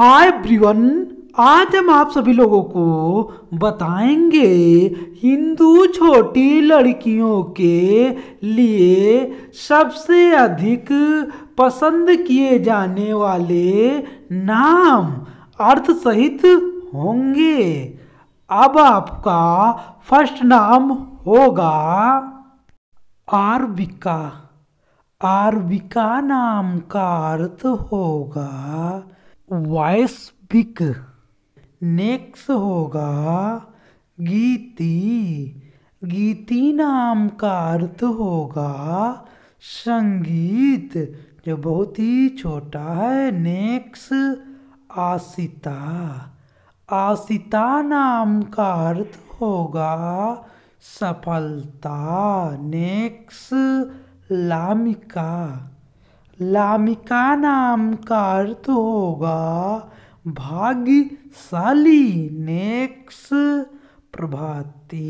hi everyone आज हम आप सभी लोगों को बताएंगे हिंदू छोटी लड़कियों के लिए सबसे अधिक पसंद किए जाने वाले नाम अर्थ सहित होंगे अब आपका फर्स्ट नाम होगा आरविका आरविका नाम का अर्थ होगा वॉइस पिक नेक्स्ट होगा गीति गीति नाम का अर्थ होगा संगीत जो बहुत ही छोटा है नेक्स्ट आसिता आसिता नाम का अर्थ होगा सफलता नेक्स लामिका लामिका नाम का अर्थ तो होगा भाग्यशाली नेक्स प्रभाती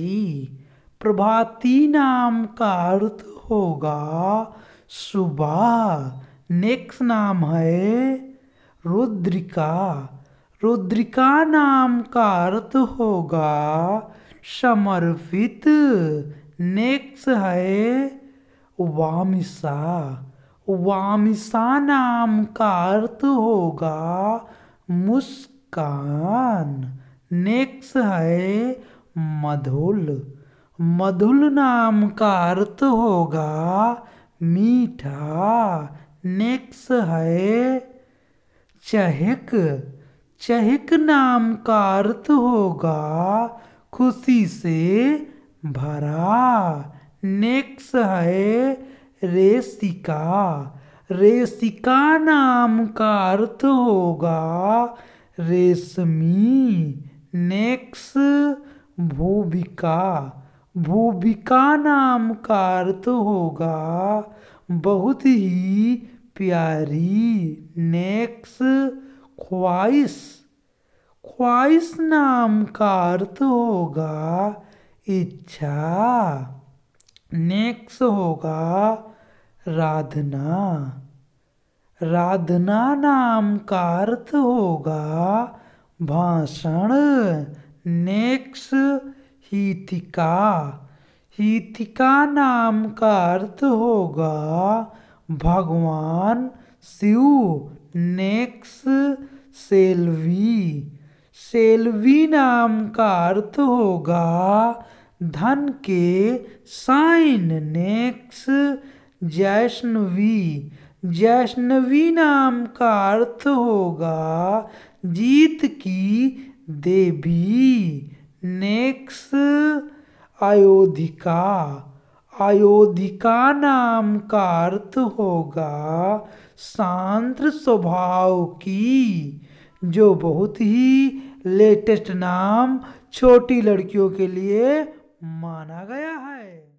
प्रभाती नाम का अर्थ तो होगा सुबह नेक्स नाम है रुद्रिका रुद्रिका नाम का अर्थ तो होगा समर्पित नेक्स है वामिसा वामिसा नाम का अर्थ होगा मुस्कान नेक्स्ट है मधुल मधुल नाम का अर्थ होगा मीठा नेक्स्ट है चहक चहक नाम का अर्थ होगा खुशी से भरा नेक्स्ट है रेसिका रेसिका नाम का अर्थ होगा रेशमी नेक्स भूबिका भूविका नाम का अर्थ होगा बहुत ही प्यारी नेक्स ख्वाहिश ख्वाहिश नाम का अर्थ होगा इच्छा नेक्स्ट होगा राधना राधना नाम का अर्थ होगा भाषण नेक्स हीतिका हीतिका नाम का अर्थ होगा भगवान शिव नेक्स सेल्वी सेल्वी नाम का अर्थ होगा धन के साइन नेक्स जैष्णवी जैष्णवी नाम का अर्थ होगा जीत की देवी नेक्स अयोधिका अयोधिका नाम का अर्थ होगा शांत स्वभाव की जो बहुत ही लेटेस्ट नाम छोटी लड़कियों के लिए माना गया है